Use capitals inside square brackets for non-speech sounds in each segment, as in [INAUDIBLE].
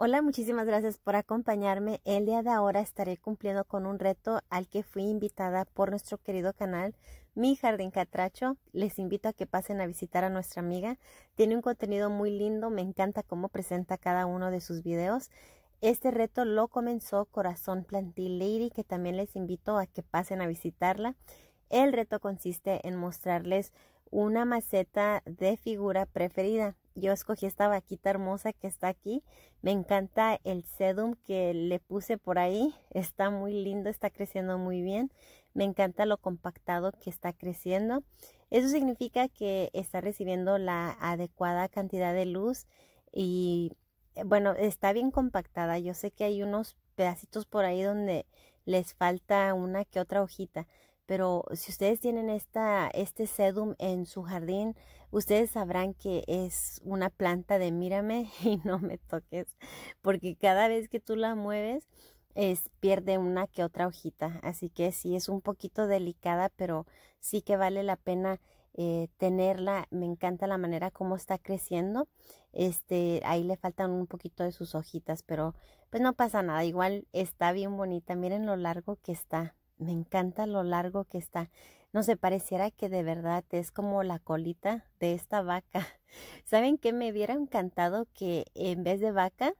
Hola, muchísimas gracias por acompañarme. El día de ahora estaré cumpliendo con un reto al que fui invitada por nuestro querido canal Mi Jardín Catracho. Les invito a que pasen a visitar a nuestra amiga. Tiene un contenido muy lindo, me encanta cómo presenta cada uno de sus videos. Este reto lo comenzó Corazón Plantil Lady, que también les invito a que pasen a visitarla. El reto consiste en mostrarles una maceta de figura preferida yo escogí esta vaquita hermosa que está aquí. Me encanta el sedum que le puse por ahí. Está muy lindo, está creciendo muy bien. Me encanta lo compactado que está creciendo. Eso significa que está recibiendo la adecuada cantidad de luz y eh, bueno, está bien compactada. Yo sé que hay unos pedacitos por ahí donde les falta una que otra hojita, pero si ustedes tienen esta, este sedum en su jardín, ustedes sabrán que es una planta de mírame [LAUGHS] y no me toques, porque cada vez que tú la mueves, es, pierde una que otra hojita. Así que sí, es un poquito delicada, pero sí que vale la pena eh, tenerla. Me encanta la manera como está creciendo. Este, ahí le faltan un poquito de sus hojitas, pero pues no pasa nada. Igual está bien bonita. Miren lo largo que está me encanta lo largo que está. No se pareciera que de verdad es como la colita de esta vaca. [LAUGHS] ¿Saben qué? Me hubiera encantado que en vez de vaca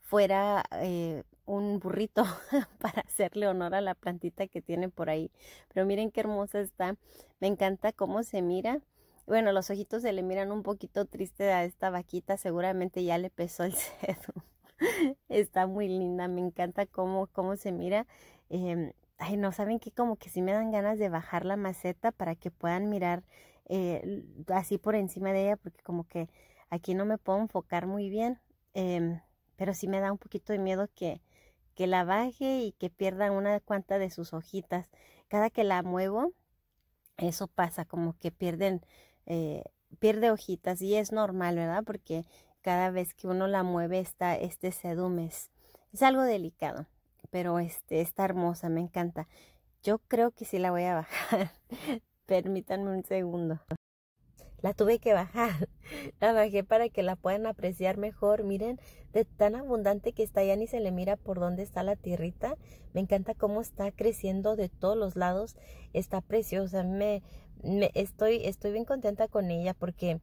fuera eh, un burrito [LAUGHS] para hacerle honor a la plantita que tiene por ahí. Pero miren qué hermosa está. Me encanta cómo se mira. Bueno, los ojitos se le miran un poquito triste a esta vaquita. Seguramente ya le pesó el cedo. [LAUGHS] está muy linda. Me encanta cómo, cómo se mira. Em, ay, no saben que como que sí me dan ganas de bajar la maceta para que puedan mirar eh, así por encima de ella, porque como que aquí no me puedo enfocar muy bien, em, pero sí me da un poquito de miedo que, que la baje y que pierda una cuanta de sus hojitas. Cada que la muevo, eso pasa, como que pierden, eh, pierde hojitas y es normal, ¿verdad? Porque cada vez que uno la mueve está este sedumes. Es algo delicado pero este, está hermosa, me encanta. Yo creo que sí la voy a bajar. [LAUGHS] Permítanme un segundo. La tuve que bajar. [LAUGHS] La bajé para que la puedan apreciar mejor. Miren, de tan abundante que está ya ni se le mira por dónde está la tierrita. Me encanta cómo está creciendo de todos los lados. Está preciosa. Me, me estoy, estoy bien contenta con ella porque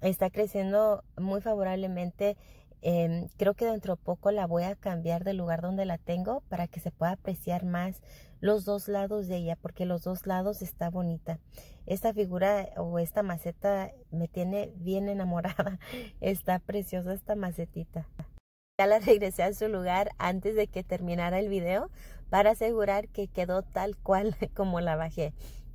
está creciendo muy favorablemente Em, creo que dentro de poco la voy a cambiar del lugar donde la tengo para que se pueda apreciar más los dos lados de ella porque los dos lados está bonita. Esta figura o esta maceta me tiene bien enamorada. [LAUGHS] Está preciosa esta macetita. Ya la regresé a su lugar antes de que terminara el video para asegurar que quedó tal cual [LAUGHS] como la bajé.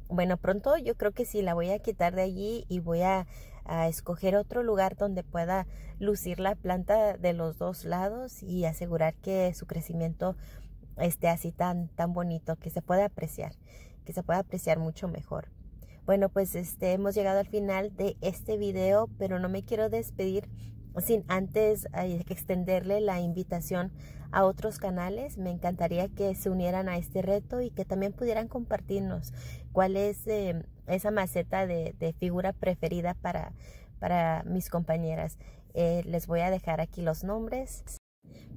Bueno, pronto yo creo que sí, la voy a quitar de allí y voy a a escoger otro lugar donde pueda lucir la planta de los dos lados y asegurar que su crecimiento esté así tan, tan bonito, que se pueda apreciar, que se pueda apreciar mucho mejor. Bueno, pues este, hemos llegado al final de este video, pero no me quiero despedir sin antes eh, extenderle la invitación a otros canales. Me encantaría que se unieran a este reto y que también pudieran compartirnos cuál es eh, esa maceta de, figura preferida para, para mis compañeras. Eh, les voy a dejar aquí los nombres.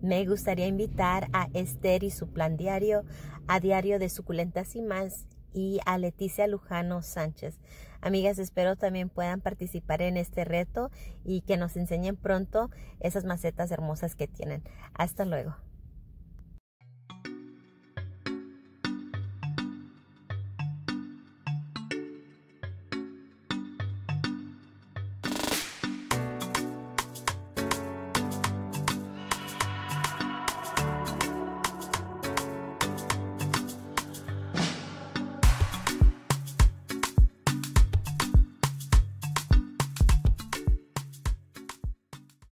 Me gustaría invitar a Esther y su plan diario, a Diario de Suculentas y más, y a Leticia Lujano Sánchez. Amigas, espero también puedan participar en este reto y que nos enseñen pronto esas macetas hermosas que tienen. Hasta luego.